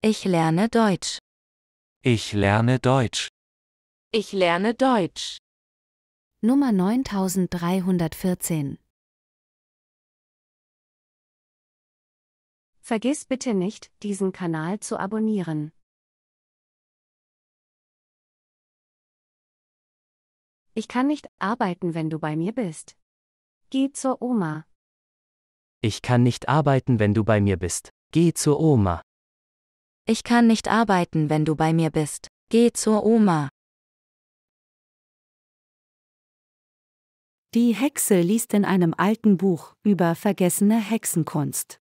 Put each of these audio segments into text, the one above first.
Ich lerne Deutsch. Ich lerne Deutsch. Ich lerne Deutsch. Nummer 9314. Vergiss bitte nicht, diesen Kanal zu abonnieren. Ich kann nicht arbeiten, wenn du bei mir bist. Geh zur Oma. Ich kann nicht arbeiten, wenn du bei mir bist. Geh zur Oma. Ich kann nicht arbeiten, wenn du bei mir bist. Geh zur Oma. Die Hexe liest in einem alten Buch über vergessene Hexenkunst.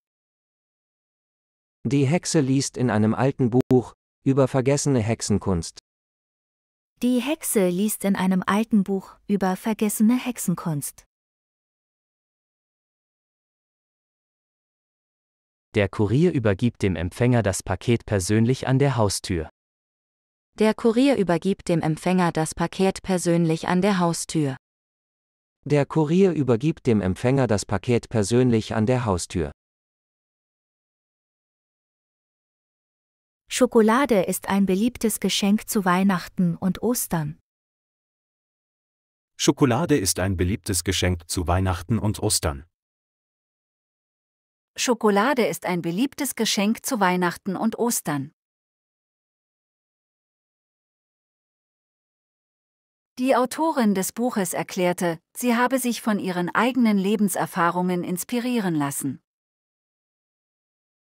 Die Hexe liest in einem alten Buch über vergessene Hexenkunst. Die Hexe liest in einem alten Buch über vergessene Hexenkunst. Der Kurier übergibt dem Empfänger das Paket persönlich an der Haustür. Der Kurier übergibt dem Empfänger das Paket persönlich an der Haustür. Der Kurier übergibt dem Empfänger das Paket persönlich an der Haustür. Schokolade ist ein beliebtes Geschenk zu Weihnachten und Ostern. Schokolade ist ein beliebtes Geschenk zu Weihnachten und Ostern. Schokolade ist ein beliebtes Geschenk zu Weihnachten und Ostern. Die Autorin des Buches erklärte, sie habe sich von ihren eigenen Lebenserfahrungen inspirieren lassen.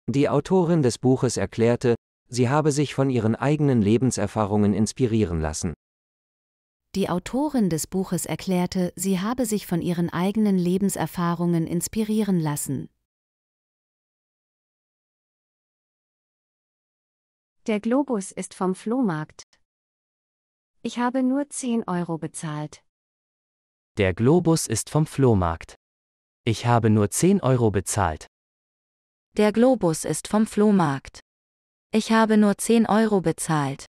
Die Autorin des Buches erklärte, sie habe sich von ihren eigenen Lebenserfahrungen inspirieren lassen. Die Autorin des Buches erklärte, sie habe sich von ihren eigenen Lebenserfahrungen inspirieren lassen. Der Globus ist vom Flohmarkt. Ich habe nur 10 Euro bezahlt. Der Globus ist vom Flohmarkt. Ich habe nur 10 Euro bezahlt. Der Globus ist vom Flohmarkt. Ich habe nur 10 Euro bezahlt.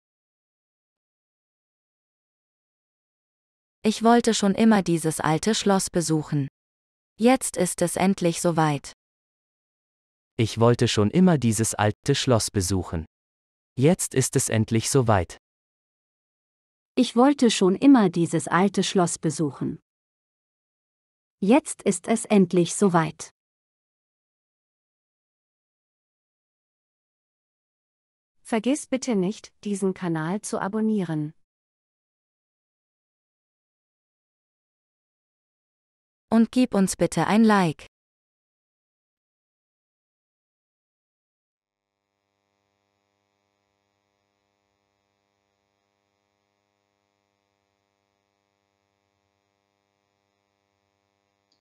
Ich wollte schon immer dieses alte Schloss besuchen. Jetzt ist es endlich soweit. Ich wollte schon immer dieses alte Schloss besuchen. Jetzt ist es endlich soweit. Ich wollte schon immer dieses alte Schloss besuchen. Jetzt ist es endlich soweit. Vergiss bitte nicht, diesen Kanal zu abonnieren. Und gib uns bitte ein Like.